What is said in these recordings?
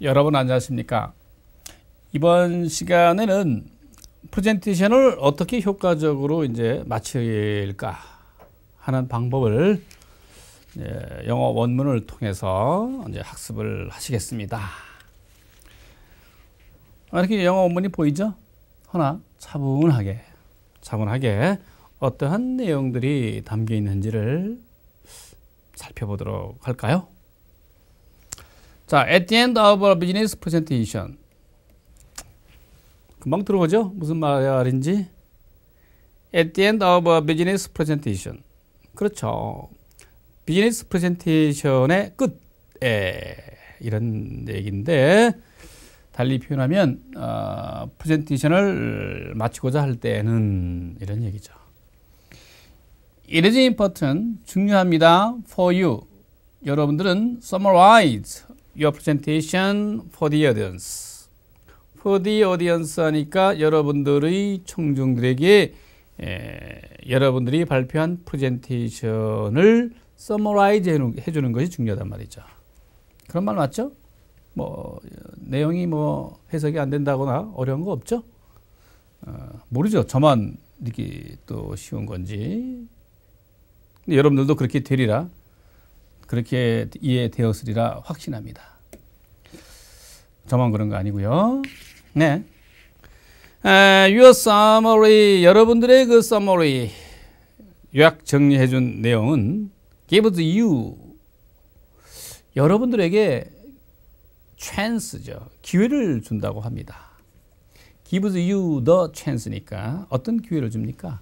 여러분 안녕하십니까? 이번 시간에는 프레젠테이션을 어떻게 효과적으로 이제 마칠까 하는 방법을 예, 영어 원문을 통해서 이제 학습을 하시겠습니다. 아, 이렇게 영어 원문이 보이죠? 하나 차분하게 차분하게 어떠한 내용들이 담겨 있는지를 살펴보도록 할까요? 자, at the end of a business presentation. 금방 들어오죠? 무슨 말인지. at the end of a business presentation. 그렇죠. 비즈니스 프레젠테이션의 끝에 이런 얘기인데 달리 표현하면 어, 프레젠테이션을 마치고자 할 때는 이런 얘기죠. It is important 중요합니다 for you. 여러분들은 summarize your presentation for the audience. for the audience 하니까 여러분들의 청중들에게 에, 예, 여러분들이 발표한 프레젠테이션을 서머라이즈 해주는 것이 중요하단 말이죠. 그런 말 맞죠? 뭐 내용이 뭐 해석이 안 된다거나 어려운 거 없죠? 어, 모르죠. 저만 이렇게 또 쉬운 건지. 근데 여러분들도 그렇게 되리라 그렇게 이해되었으리라 확신합니다. 저만 그런 거 아니고요. 네. 에, your summary, 여러분들의 그 summary, 요약 정리해준 내용은 gave to you. 여러분들에게 chance죠. 기회를 준다고 합니다. gives you the chance니까 어떤 기회를 줍니까?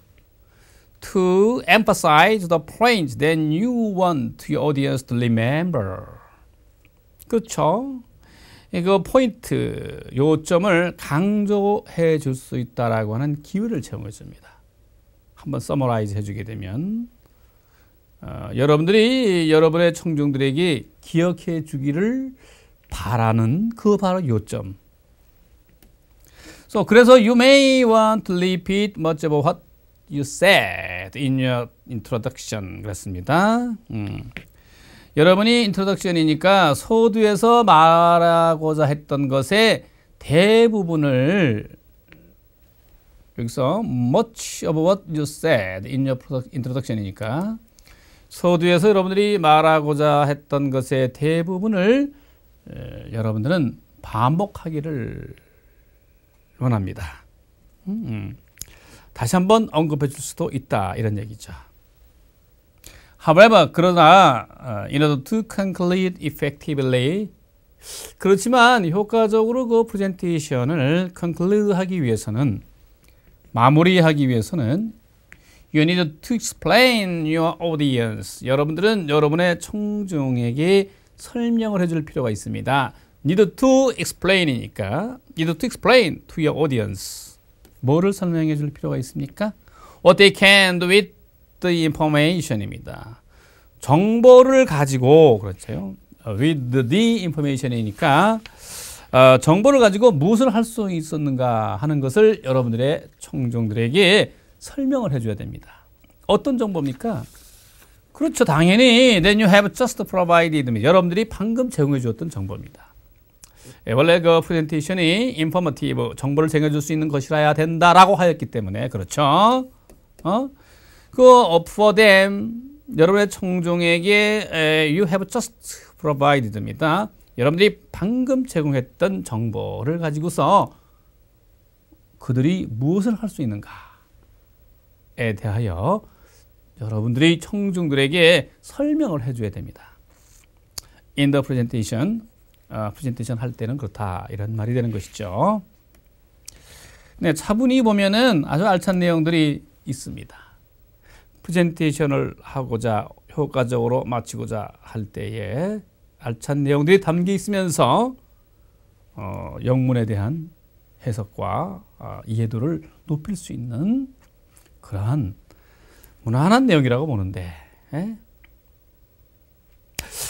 to emphasize the p o i n t t h e n you want your audience to remember. 그렇죠? 그 포인트, 요점을 강조해 줄 수 있다라고 하는 기회를 제공해 줍니다. 한번 서머라이즈 해주게 되면 어, 여러분들이 여러분의 청중들에게 기억해 주기를 바라는 그 바로 요점. So, 그래서 you may want to repeat much of what you said in your introduction 그랬습니다. 음. 여러분이 introduction이니까 소두에서 말하고자 했던 것의 대부분을 여기서 much of what you said in your introduction이니까 소두에서 여러분들이 말하고자 했던 것의 대부분을 여러분들은 반복하기를 원합니다. 음. 다시 한번 언급해 줄 수도 있다. 이런 얘기죠. However, 그러나 in order to conclude effectively 그렇지만 효과적으로 그 프레젠테이션을 conclude하기 위해서는 마무리하기 위해서는 you need to explain your audience. 여러분들은 여러분의 청중에게 설명을 해 줄 필요가 있습니다. need to explain이니까 need to explain to your audience. 뭐를 설명해 줄 필요가 있습니까? What they can do with the information입니다. 정보를 가지고 그렇죠. 어, with the information이니까 어, 정보를 가지고 무엇을 할 수 있었는가 하는 것을 여러분들의 청중들에게 설명을 해줘야 됩니다. 어떤 정보입니까? 그렇죠. 당연히 then you have just provided 여러분들이 방금 제공해 주었던 정보입니다. 예, 원래 그 프레젠테이션이 인포머티브 정보를 쟁여줄 수 있는 것이라야 된다라고 하였기 때문에 그렇죠. 어? 그 for them 여러분의 청중에게 you have just provided입니다. 여러분들이 방금 제공했던 정보를 가지고서 그들이 무엇을 할 수 있는가에 대하여 여러분들이 청중들에게 설명을 해줘야 됩니다. In the presentation, 어, 프레젠테이션 할 때는 그렇다 이런 말이 되는 것이죠. 네, 차분히 보면은 아주 알찬 내용들이 있습니다. 프레젠테이션을 하고자 효과적으로 마치고자 할 때에 알찬 내용들이 담겨 있으면서 어, 영문에 대한 해석과 어, 이해도를 높일 수 있는 그러한 무난한 내용이라고 보는데 에? 예?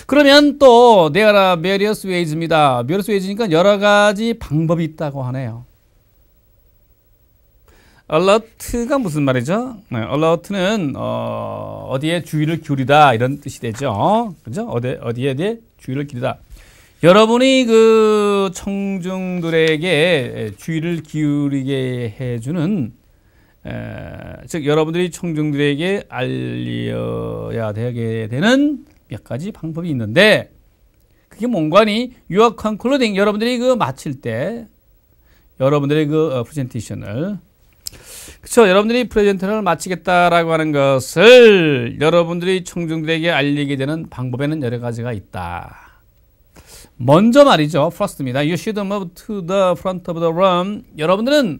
그러면 또 내가 메리어스 웨이즈입니다 메리어스 웨이즈니까 여러 가지 방법이 있다고 하네요. a l e 가 무슨 말이죠? 네, a l e 는 어, 디에 주의를 기울이다 이런 뜻이 되죠. 그죠? 어디, 어디에 대해 주의를 기울이다. 여러분이 그 청중들에게 주의를 기울이게 해주는 에, 즉 여러분들이 청중들에게 알려야 되게 되는 몇 가지 방법이 있는데 그게 뭔가니 유학한 a 로딩 여러분들이 그 마칠 때 여러분들의 그 어, 프레젠테이션을 그쵸 여러분들이 프레젠테이션을 마치겠다라고 하는 것을 여러분들이 청중들에게 알리게 되는 방법에는 여러 가지가 있다. 먼저 말이죠. first입니다. You should move to the front of the room. 여러분들은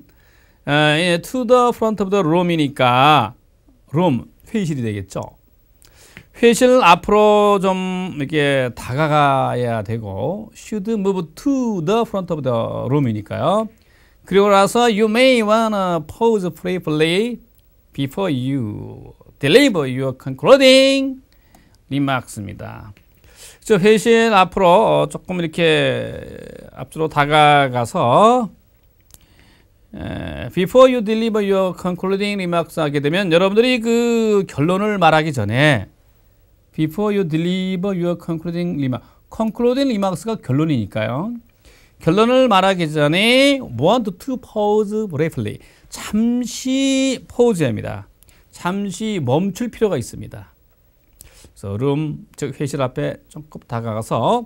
에, 예, to the front of the room이니까 room 회의실이 되겠죠. 회실 앞으로 좀 이렇게 다가가야 되고 should move to the front of the room이니까요. 그리고 나서 you may wanna pause briefly before you deliver your concluding remarks입니다. 그 회신 앞으로 조금 이렇게 앞으로 다가가서 before you deliver your concluding remarks 하게 되면 여러분들이 그 결론을 말하기 전에 before you deliver your concluding remark. concluding remarks가 결론이니까요. 결론을 말하기 전에 one to pause briefly. 잠시 pause합니다. 잠시 멈출 필요가 있습니다. 그래서 룸, 즉 회실 앞에 조금 다가가서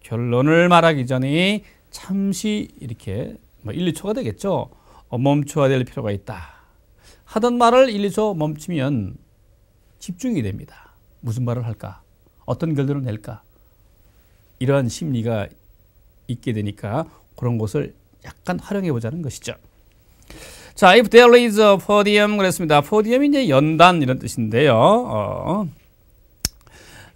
결론을 말하기 전에 잠시 이렇게 뭐 1, 2초가 되겠죠. 어, 멈춰야 될 필요가 있다. 하던 말을 1, 2초 멈추면 집중이 됩니다. 무슨 말을 할까? 어떤 결론을 낼까? 이러한 심리가 있게 되니까 그런 것을 약간 활용해 보자는 것이죠. 자, if there is a podium 그랬습니다. podium이 이제 연단 이런 뜻인데요. 어.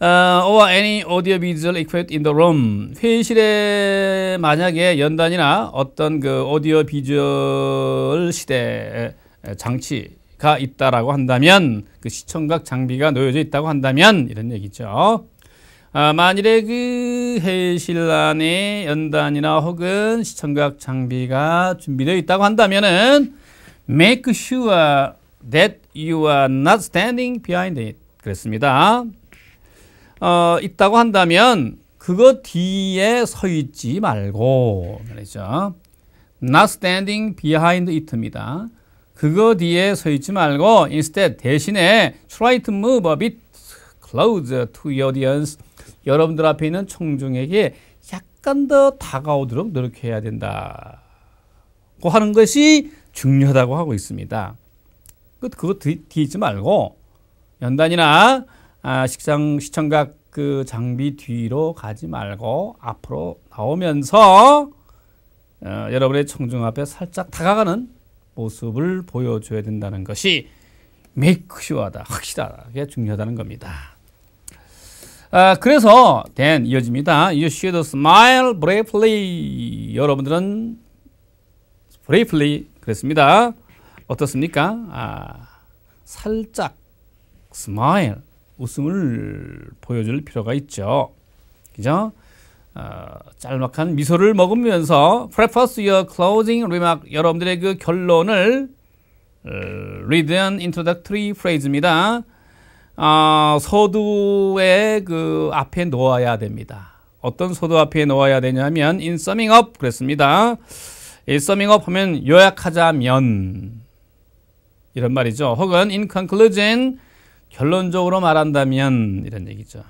Uh, or any audiovisual equipment in the room. 회의실에 만약에 연단이나 어떤 그 오디오 비주얼 시대 장치 가 있다라고 한다면 그 시청각 장비가 놓여져 있다고 한다면 이런 얘기죠. 아, 만일에 그 해실 안에 연단이나 혹은 시청각 장비가 준비되어 있다고 한다면은 make sure that you are not standing behind it. 그랬습니다. 어, 있다고 한다면 그거 뒤에 서 있지 말고 말이죠. not standing behind it입니다. 그거 뒤에 서 있지 말고 instead 대신에 try to move a bit closer to your audience. 여러분들 앞에 있는 청중에게 약간 더 다가오도록 노력해야 된다. 고 하는 것이 중요하다고 하고 있습니다. 그거 뒤에 있지 말고 연단이나 아, 식상 시청각 그 장비 뒤로 가지 말고 앞으로 나오면서 어, 여러분의 청중 앞에 살짝 다가가는 모습을 보여줘야 된다는 것이 make sure다, 확실하게 중요하다는 겁니다. 아, 그래서 then 이어집니다. You should smile bravely. 여러분들은 bravely 그랬습니다. 어떻습니까? 아, 살짝 smile 웃음을 보여줄 필요가 있죠. 그죠? 어, 짤막한 미소를 먹으면서 preface your closing remark 여러분들의 그 결론을 어, read an introductory phrase입니다. 어, 서두의 그 앞에 놓아야 됩니다. 어떤 서두 앞에 놓아야 되냐면 in summing up 그랬습니다. 이 summing up 하면 요약하자면 이런 말이죠. 혹은 in conclusion 결론적으로 말한다면 이런 얘기죠.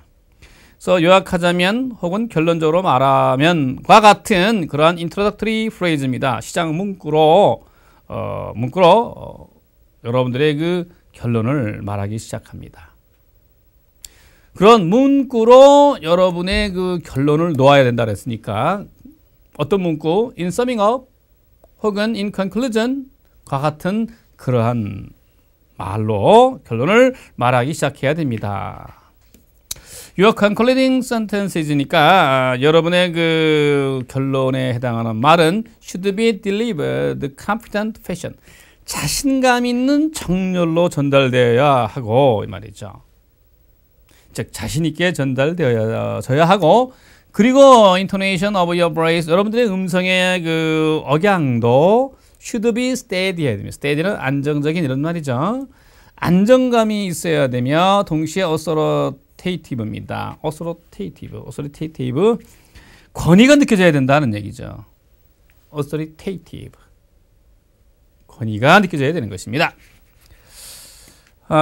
그래서 요약하자면 혹은 결론적으로 말하면과 같은 그러한 인트로덕트리 프레이즈입니다. 시장 문구로 어, 문구로 어, 여러분들의 그 결론을 말하기 시작합니다. 그런 문구로 여러분의 그 결론을 놓아야 된다 그랬으니까 어떤 문구, in summing up 혹은 in conclusion과 같은 그러한 말로 결론을 말하기 시작해야 됩니다. 유약한 클리딩 센텐스이니까 아, 여러분의 그 결론에 해당하는 말은 should be delivered confident fashion. 자신감 있는 정렬로 전달되어야 하고 이 말이죠. 즉 자신 있게 전달되어야 하고 그리고 intonation of your voice 여러분들의 음성의 그 억양도 should be steady 해야 됩니다. steady는 안정적인 이런 말이죠. 안정감이 있어야 되며 동시에 어서로 어소로테이티브입니다. 어소로테이티브, 어소로테이티브 권위가 느껴져야 된다는 얘기죠. 어소리테이티브 권위가 느껴져야 되는 것입니다. 어,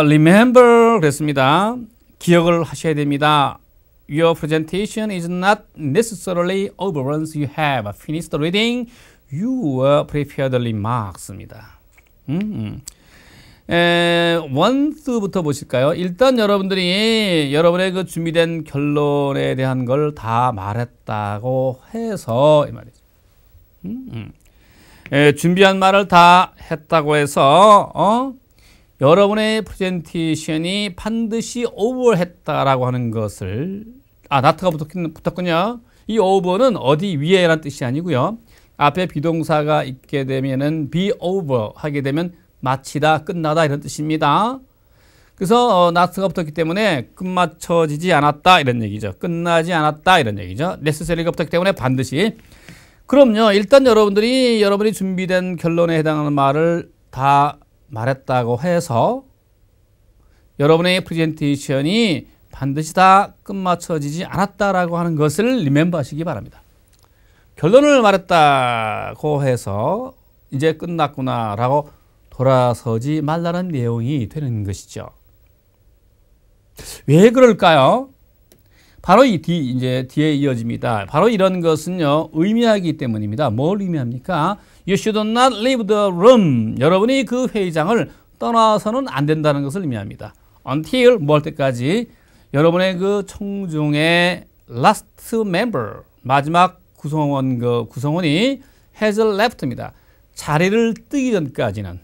remember 그랬습니다. 기억을 하셔야 됩니다. Your presentation is not necessarily over once you have finished reading your prepared remarks입니다. 음. 원스부터 보실까요? 일단 여러분들이 여러분의 그 준비된 결론에 대한 걸 다 말했다고 해서 이 말이죠. 음, 음. 에, 준비한 말을 다 했다고 해서 어? 여러분의 프레젠테이션이 반드시 오버했다라고 하는 것을 아 나트가 붙었군요. 이 오버는 어디 위에라는 뜻이 아니고요. 앞에 비동사가 있게 되면은 be over 하게 되면 마치다, 끝나다 이런 뜻입니다. 그래서 어, 나스가 붙었기 때문에 끝마쳐지지 않았다 이런 얘기죠. 끝나지 않았다 이런 얘기죠. 네스셀리가 붙었기 때문에 반드시. 그럼요. 일단 여러분들이 여러분이 준비된 결론에 해당하는 말을 다 말했다고 해서 여러분의 프레젠테이션이 반드시 다 끝마쳐지지 않았다라고 하는 것을 리멤버 하시기 바랍니다. 결론을 말했다고 해서 이제 끝났구나라고 돌아서지 말라는 내용이 되는 것이죠. 왜 그럴까요? 바로 이 뒤, 이제 뒤에 이어집니다. 바로 이런 것은요, 의미하기 때문입니다. 뭘 의미합니까? You should not leave the room. 여러분이 그 회의장을 떠나서는 안 된다는 것을 의미합니다. until, 뭐할 때까지 여러분의 그 청중의 last member, 마지막 구성원, 그 구성원이 has left입니다. 자리를 뜨기 전까지는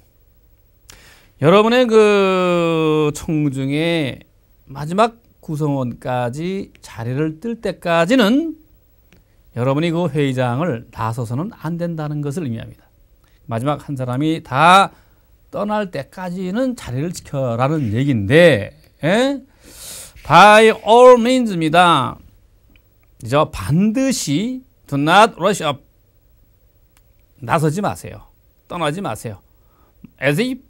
여러분의 그 청중의 마지막 구성원까지 자리를 뜰 때까지는 여러분이 그 회의장을 나서서는 안 된다는 것을 의미합니다. 마지막 한 사람이 다 떠날 때까지는 자리를 지켜라는 얘기인데 에? 예? by all means입니다. 저 반드시 do not rush up 나서지 마세요. 떠나지 마세요. as if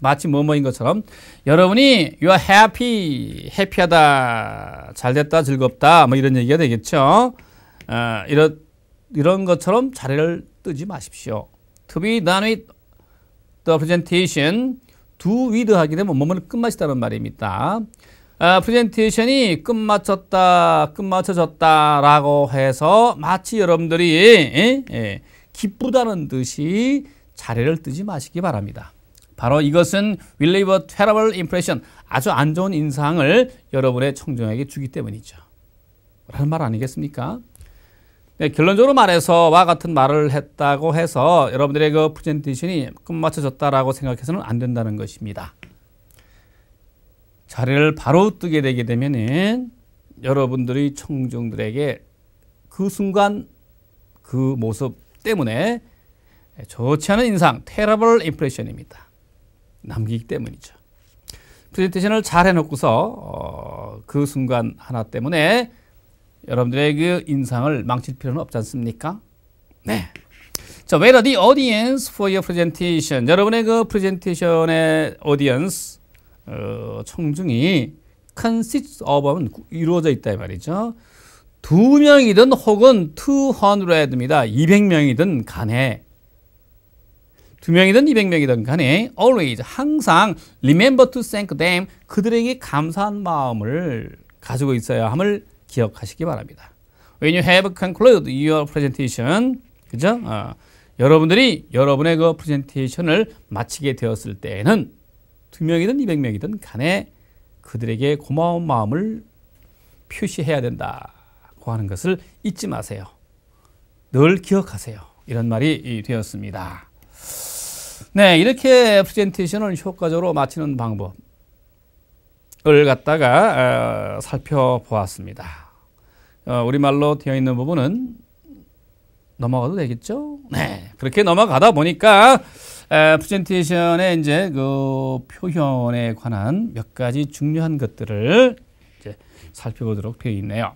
마치 뭐뭐인 것처럼 여러분이 you are happy, 해피하다, 잘됐다, 즐겁다 뭐 이런 얘기가 되겠죠. 어, 아, 이런 이런 것처럼 자리를 뜨지 마십시오. To be done with the presentation, do with 하게 되면 뭐뭐를 끝마치다는 말입니다. 어, 아, 프레젠테이션이 끝마쳤다, 끝마쳐졌다라고 해서 마치 여러분들이 에? 예, 에? 기쁘다는 듯이 자리를 뜨지 마시기 바랍니다. 바로 이것은 will leave a terrible impression. 아주 안 좋은 인상을 여러분의 청중에게 주기 때문이죠. 라는 말 아니겠습니까? 네, 결론적으로 말해서와 같은 말을 했다고 해서 여러분들의 그 프레젠테이션이 끝마쳐졌다라고 생각해서는 안 된다는 것입니다. 자리를 바로 뜨게 되게 되면은 여러분들이 청중들에게 그 순간 그 모습 때문에 좋지 않은 인상, 테러블 임프레션입니다. 남기기 때문이죠. 프레젠테이션을 잘 해놓고서 어, 그 순간 하나 때문에 여러분들의 그 인상을 망칠 필요는 없지 않습니까? 네. 자, where the audience for your presentation? 여러분의 그 프레젠테이션의 audience 어, 청중이 consists of 이루어져 있다 이 말이죠. 두 명이든 혹은 200입니다. 200명이든 간에 두 명이든 200명이든 간에 always 항상 remember to thank them 그들에게 감사한 마음을 가지고 있어야 함을 기억하시기 바랍니다. When you have concluded your presentation, 그죠? 어, 여러분들이 여러분의 그 프레젠테이션을 마치게 되었을 때에는 두 명이든 200명이든 간에 그들에게 고마운 마음을 표시해야 된다고 하는 것을 잊지 마세요. 늘 기억하세요. 이런 말이 되었습니다. 네, 이렇게 프레젠테이션을 효과적으로 마치는 방법을 갖다가 어, 살펴보았습니다. 어, 우리말로 되어 있는 부분은 넘어가도 되겠죠? 네, 그렇게 넘어가다 보니까 프레젠테이션의 이제 그 표현에 관한 몇 가지 중요한 것들을 이제 살펴보도록 되어 있네요.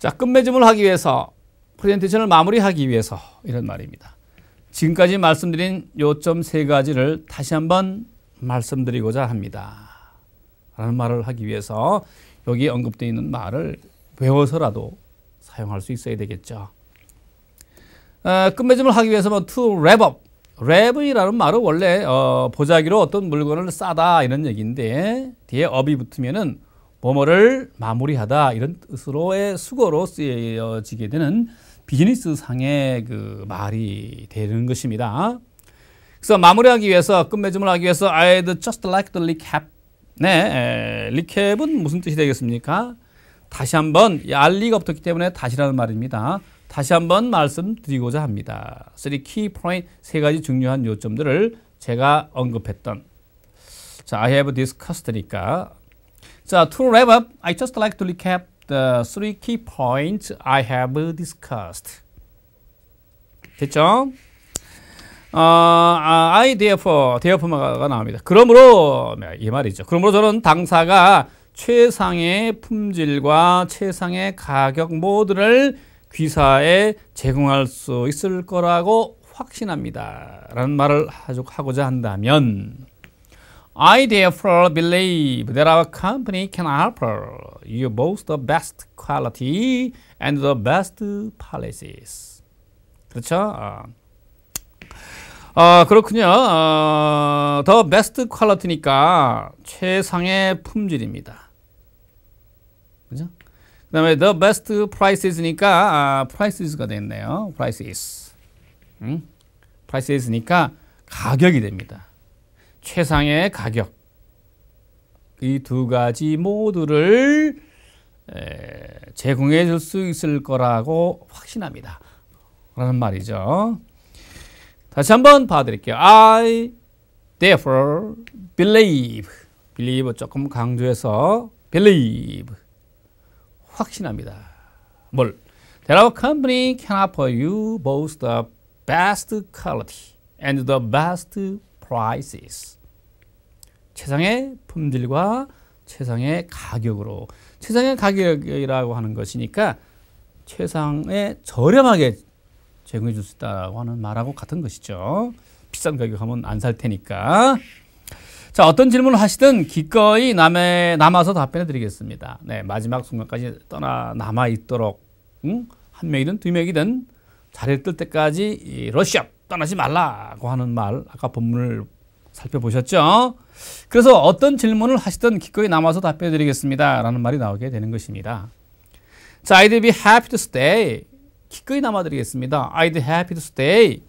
자, 끝맺음을 하기 위해서 프레젠테이션을 마무리하기 위해서 이런 말입니다. 지금까지 말씀드린 요점 세 가지를 다시 한번 말씀드리고자 합니다. 라는 말을 하기 위해서 여기 언급되어 있는 말을 외워서라도 사용할 수 있어야 되겠죠. 어, 끝맺음을 하기 위해서는 뭐 to wrap up. 랩이라는 말은 원래 어, 보자기로 어떤 물건을 싸다 이런 얘기인데 뒤에 업이 붙으면은 뭐뭐를 마무리하다 이런 뜻으로의 수거로 쓰여지게 되는 비즈니스 상의 그 말이 되는 것입니다. 그래서 마무리하기 위해서 끝맺음을 하기 위해서 I'd just like to recap. 네, 리캡은 무슨 뜻이 되겠습니까? 다시 한번 알리가 없었기 때문에 다시라는 말입니다. 다시 한번 말씀드리고자 합니다. 3 key point 세 가지 중요한 요점들을 제가 언급했던 자, I have discussed니까 자, to wrap up, I just like to recap the three key points I have discussed. 됐죠? 어, I therefore, therefore가 나옵니다. 그러므로, 이 말이죠. 그러므로 저는 당사가 최상의 품질과 최상의 가격 모두를 귀사에 제공할 수 있을 거라고 확신합니다. 라는 말을 하고자 한다면 I therefore believe that our company can offer you both the best quality and the best policies. 그렇죠? 어. 어, 그렇군요. 어, the best quality니까 최상의 품질입니다. 그죠? 그 다음에 the best prices니까 아, prices가 됐네요. prices. 응? prices니까 가격이 됩니다. 최상의 가격. 이두 가지 모두를 제공해 줄 수 있을 거라고 확신합니다. 라는 말이죠. 다시 한번 봐드릴게요. I therefore believe. believe 조금 강조해서 believe. 확신합니다. 뭘? That our company can offer you both the best quality and the best prices. 최상의 품질과 최상의 가격으로 최상의 가격이라고 하는 것이니까 최상의 저렴하게 제공해 줄 수 있다고 하는 말하고 같은 것이죠. 비싼 가격 하면 안 살 테니까. 자, 어떤 질문을 하시든 기꺼이 남에 남아서 답변해 드리겠습니다. 네, 마지막 순간까지 떠나 남아 있도록 응? 한 명이든 두 명이든 자리를 뜰 때까지 러시아 떠나지 말라고 하는 말 아까 본문을 살펴보셨죠? 그래서 어떤 질문을 하시든 기꺼이 남아서 답해드리겠습니다. 라는 말이 나오게 되는 것입니다. 자, I'd be happy to stay. 기꺼이 남아드리겠습니다. I'd be happy to stay.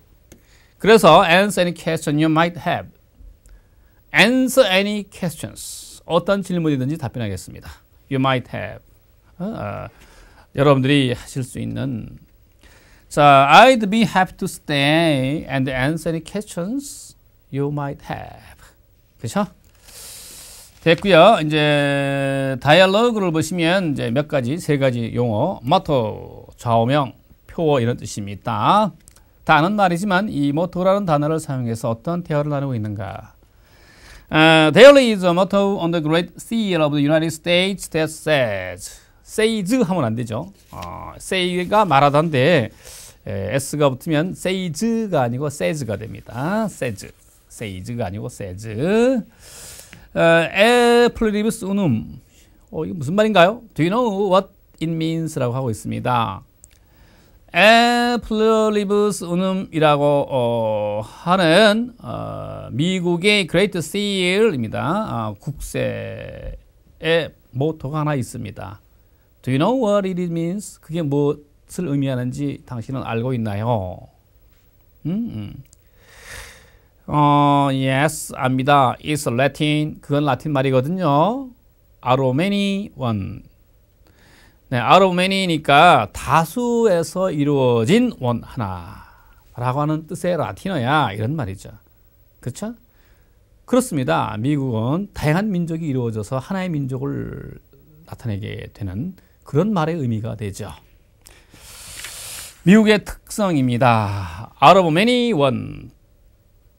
그래서 answer any question you might have. answer any questions. 어떤 질문이든지 답변하겠습니다. You might have. 아, 여러분들이 하실 수 있는 자, I'd be happy to stay and answer any questions. you might have. 그렇죠? 됐고요. 이제 다이얼로그를 보시면 이제 몇 가지 세 가지 용어, 모토, 좌우명, 표어 이런 뜻입니다. 다는 말이지만 이 모토라는 단어를 사용해서 어떤 대화를 나누고 있는가? Uh, there is a motto on the Great Seal of the United States that says says 하면 안 되죠. 어, say가 말하다데 에, s가 붙으면 says가 아니고 says가 됩니다. says. 세이즈가 아니고 세즈. 어, 에 플리리브스 우눔. 어, 이게 무슨 말인가요? Do you know what it means? 라고 하고 있습니다. 에 플리리브스 우눔이라고 어, 하는 어, 미국의 그레이트 세일입니다. 아, 국세의 모토가 하나 있습니다. Do you know what it means? 그게 무엇을 의미하는지 당신은 알고 있나요? 음, 음. 어, yes, 압니다. is Latin. 그건 라틴 말이거든요. out of many, one. 네, out of many니까 다수에서 이루어진 원 하나. 라고 하는 뜻의 라틴어야. 이런 말이죠. 그렇죠? 그렇습니다. 미국은 다양한 민족이 이루어져서 하나의 민족을 나타내게 되는 그런 말의 의미가 되죠. 미국의 특성입니다. out of many, one.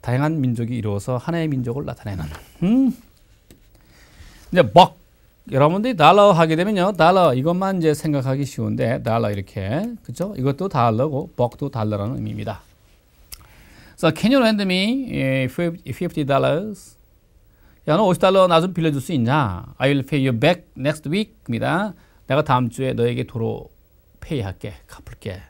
다양한 민족이 이루어서 하나의 민족을 나타내는. 음. 이제 먹 여러분들이 달러 하게 되면요 달러 이것만 이제 생각하기 쉬운데 달러 이렇게 그죠? 이것도 달러고 먹도 달러라는 의미입니다. So can you lend me 50 dollars? 야, 너 50달러 나 좀 빌려줄 수 있냐? I will pay you back next week입니다. 내가 다음 주에 너에게 도로 페이할게, 갚을게.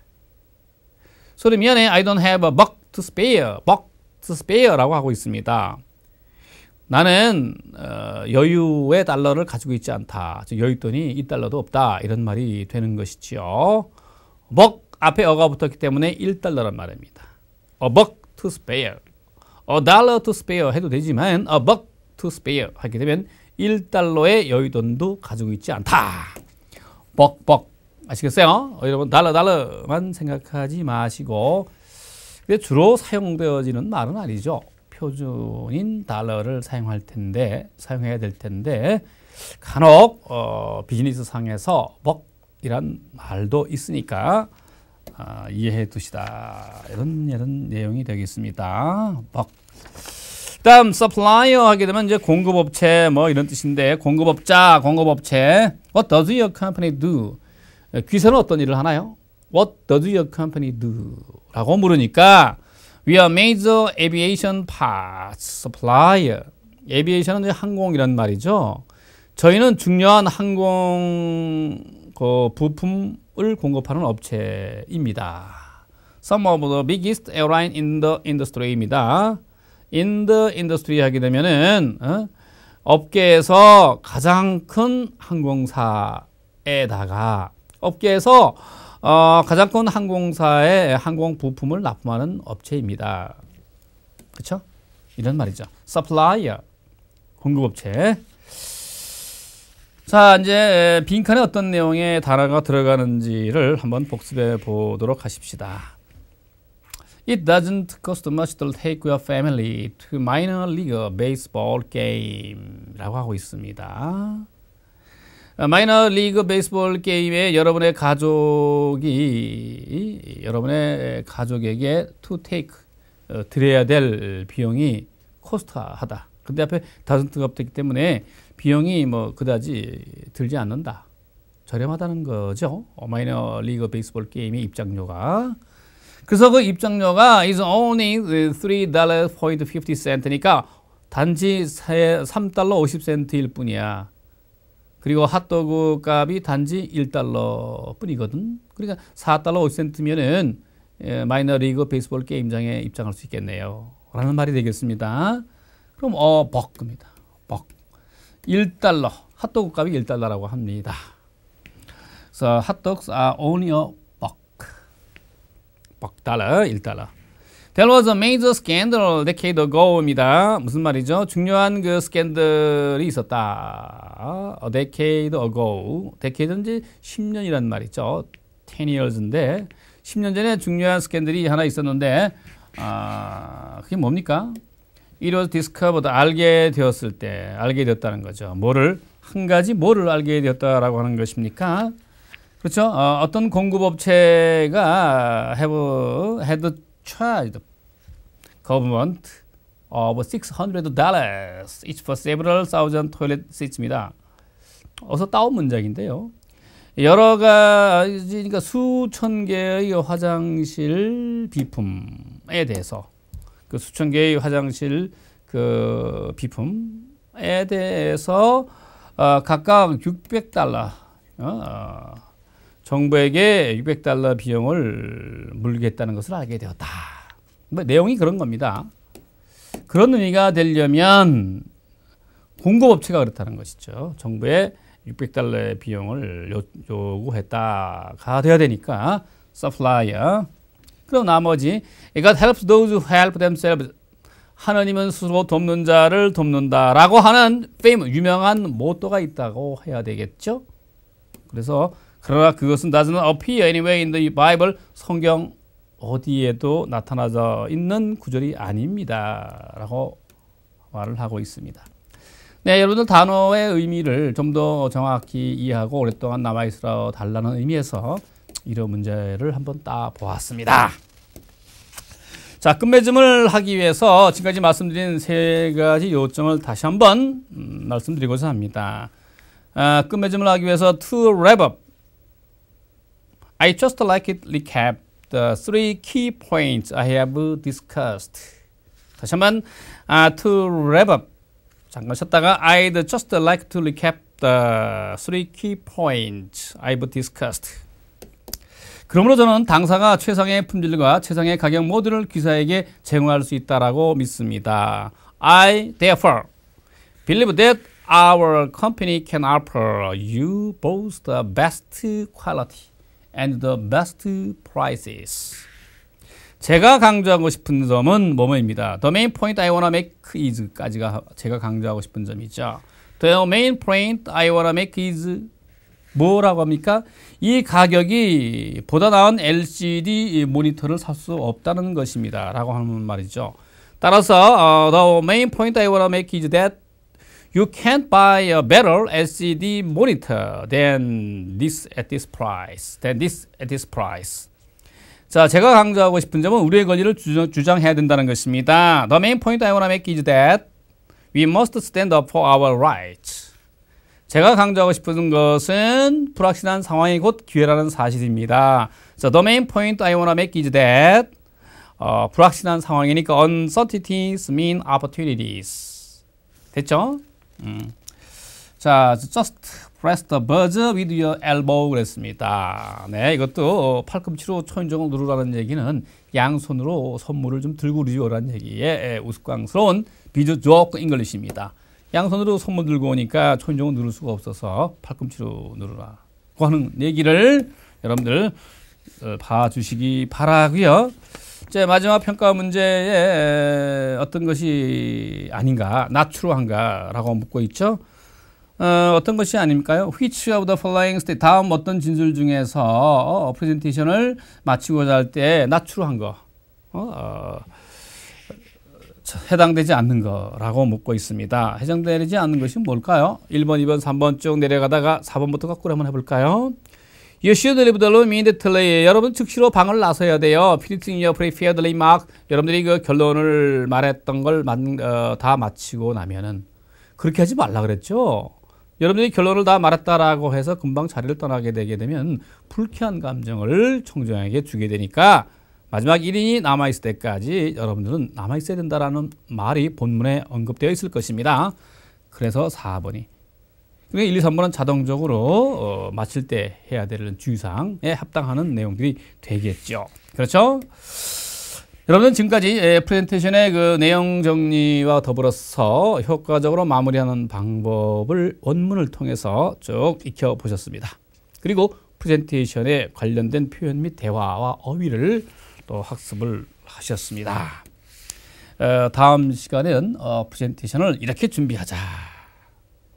소리 미안해, I don't have a buck to spare. buck 스페어라고 하고 있습니다. 나는 어, 여유의 달러를 가지고 있지 않다. 여윳돈이 이 달러도 없다. 이런 말이 되는 것이지요. 먹 앞에 어가 붙었기 때문에 1달러란 말입니다. A buck to spare. A dollar to spare 해도 되지만 a buck to spare 하게 되면 1달러의 여유돈도 가지고 있지 않다. 벅벅 아시겠어요? 여러분 달러 달러만 생각하지 마시고 근데 주로 사용되어지는 말은 아니죠. 표준인 달러를 사용할 텐데 사용해야 될 텐데 간혹 어, 비즈니스 상에서 먹이란 말도 있으니까 아, 이해해 두시다 이런 이런 내용이 되겠습니다. 먹. 다음 서플라이어 하게 되면 이제 공급업체 뭐 이런 뜻인데 공급업자, 공급업체. What does your company do? 귀사는 어떤 일을 하나요? What does your company do? 라고 물으니까 We are major aviation parts supplier. aviation은 항공이란 말이죠. 저희는 중요한 항공 그 부품을 공급하는 업체입니다. Some of the biggest airline in the industry입니다. in the industry 하게 되면은 어? 업계에서 가장 큰 항공사에다가 업계에서 어, 가장권 항공사의 항공 부품을 납품하는 업체입니다. 그렇죠? 이런 말이죠. 서플라이어 공급업체. 자, 이제 빈칸에 어떤 내용의 단어가 들어가는지를 한번 복습해 보도록 하십시다. It doesn't cost much to take your family to minor league baseball game라고 하고 있습니다. 아, 마이너 리그 베이스볼 게임에 여러분의 가족이 여러분의 가족에게 투 테이크 어, 드려야 될 비용이 코스트하다. 근데 앞에 다섯트가 없기 때문에 비용이 뭐 그다지 들지 않는다. 저렴하다는 거죠. 마이너 리그 베이스볼 게임의 입장료가. 그래서 그 입장료가 is only $3.50니까 단지 3달러 50센트일 뿐이야. 그리고 핫도그 값이 단지 1달러 뿐이거든. 그러니까 4달러 5센트면은 예, 마이너리그 베이스볼 게임장에 입장할 수 있겠네요. 라는 말이 되겠습니다. 그럼 어벅 겁니다. 벅. 1달러. 핫도그 값이 1달러라고 합니다. 그래서 핫도그 are only a buck. 달러, 1달러. There was a major scandal decade ago입니다. 무슨 말이죠? 중요한 그 스캔들이 있었다. A decade ago. decade는 이제 10년이란 말이죠. 10 years인데 10년 전에 중요한 스캔들이 하나 있었는데 아, 그게 뭡니까? It was discovered. 알게 되었을 때 알게 되었다는 거죠. 뭐를? 한 가지 뭐를 알게 되었다라고 하는 것입니까? 그렇죠? 어, 어떤 공급업체가 have, had charged government of 600 dollars each for several thousand toilet seats입니다. 어서 따온 문장인데요. 여러 가지 그러니까 수천 개의 화장실 비품에 대해서 그 수천 개의 화장실 그 비품에 대해서 어, 각각 600달러 어, 정부에게 600달러 비용을 물겠다는 것을 알게 되었다. 뭐 내용이 그런 겁니다. 그런 의미가 되려면 공급업체가 그렇다는 것이죠. 정부에 600달러의 비용을 요, 구했다가 돼야 되니까 supplier. 그럼 나머지 God helps those who help themselves. 하느님은 스스로 돕는 자를 돕는다라고 하는 페임 유명한 모토가 있다고 해야 되겠죠. 그래서 그러나 그것은 doesn't appear anywhere in the Bible. 성경 어디에도 나타나져 있는 구절이 아닙니다. 라고 말을 하고 있습니다. 네, 여러분들 단어의 의미를 좀 더 정확히 이해하고 오랫동안 남아있어 달라는 의미에서 이런 문제를 한번 따보았습니다. 자, 끝맺음을 하기 위해서 지금까지 말씀드린 세 가지 요점을 다시 한번 음, 말씀드리고자 합니다. 아, 끝맺음을 하기 위해서 to wrap up, I just like it recap the three key points I have discussed. 다시 한번 uh, to wrap up 잠깐 쉬었다가 I'd just like to recap the three key points I've discussed. 그러므로 저는 당사가 최상의 품질과 최상의 가격 모두를 기사에게 제공할 수 있다라고 믿습니다. I therefore believe that our company can offer you both the best quality and the best prices. 제가 강조하고 싶은 점은 뭐뭐입니다. The main point I wanna make is까지가 제가 강조하고 싶은 점이죠. The main point I wanna make is 뭐라고 합니까? 이 가격이 보다 나은 LCD 모니터를 살 수 없다는 것입니다. 라고 하는 말이죠. 따라서 uh, The main point I wanna make is that you can't buy a better LCD monitor than this at this price. than this at this price. 자, 제가 강조하고 싶은 점은 우리의 권리를 주장, 해야 된다는 것입니다. The main point I want to make is that we must stand up for our rights. 제가 강조하고 싶은 것은 불확실한 상황이 곧 기회라는 사실입니다. So the main point I want to make is that 어, 불확실한 상황이니까 uncertainties mean opportunities. 됐죠? 음. 자, just press the buzz with your elbow 그랬습니다. 네, 이것도 팔꿈치로 초인종을 누르라는 얘기는 양손으로 선물을 좀 들고 누르라는 얘기에 예, 우스꽝스러운 비즈 조크 잉글리시입니다. 양손으로 선물 들고 오니까 초인종을 누를 수가 없어서 팔꿈치로 누르라. 하는 얘기를 여러분들 어, 봐주시기 바라고요. 이제 마지막 평가 문제에 어떤 것이 아닌가, 나추로한가라고 묻고 있죠. 어, 어떤 것이 아닙니까요? Which of the following state 다음 어떤 진술 중에서 어, 프레젠테이션을 마치고자 할 때 나추로한 거 어, 어 해당되지 않는 거라고 묻고 있습니다. 해당되지 않는 것이 뭘까요? 1번, 2번, 3번 쭉 내려가다가 4번부터 거꾸로 한번 해볼까요? 여시들이 부달로미 데틀레이 여러분 즉시로 방을 나서야 돼요. 피니팅 여프레 피아들레막 여러분들이 그 결론을 말했던 걸다 어, 마치고 나면은 그렇게 하지 말라 그랬죠. 여러분들이 결론을 다 말했다라고 해서 금방 자리를 떠나게 되게 되면 불쾌한 감정을 청중에게 주게 되니까 마지막 1인이 남아있을 때까지 여러분들은 남아있어야 된다라는 말이 본문에 언급되어 있을 것입니다. 그래서 4번이 그러니까 1, 2, 3번은 자동적으로 어, 맞힐 때 해야 되는 주의사항에 합당하는 내용들이 되겠죠. 그렇죠? 여러분 지금까지 예, 프레젠테이션의 그 내용 정리와 더불어서 효과적으로 마무리하는 방법을 원문을 통해서 쭉 익혀보셨습니다. 그리고 프레젠테이션에 관련된 표현 및 대화와 어휘를 또 학습을 하셨습니다. 어, 다음 시간에는 어, 프레젠테이션을 이렇게 준비하자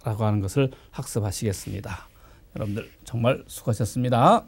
라고 하는 것을 학습하시겠습니다. 여러분들 정말 수고하셨습니다.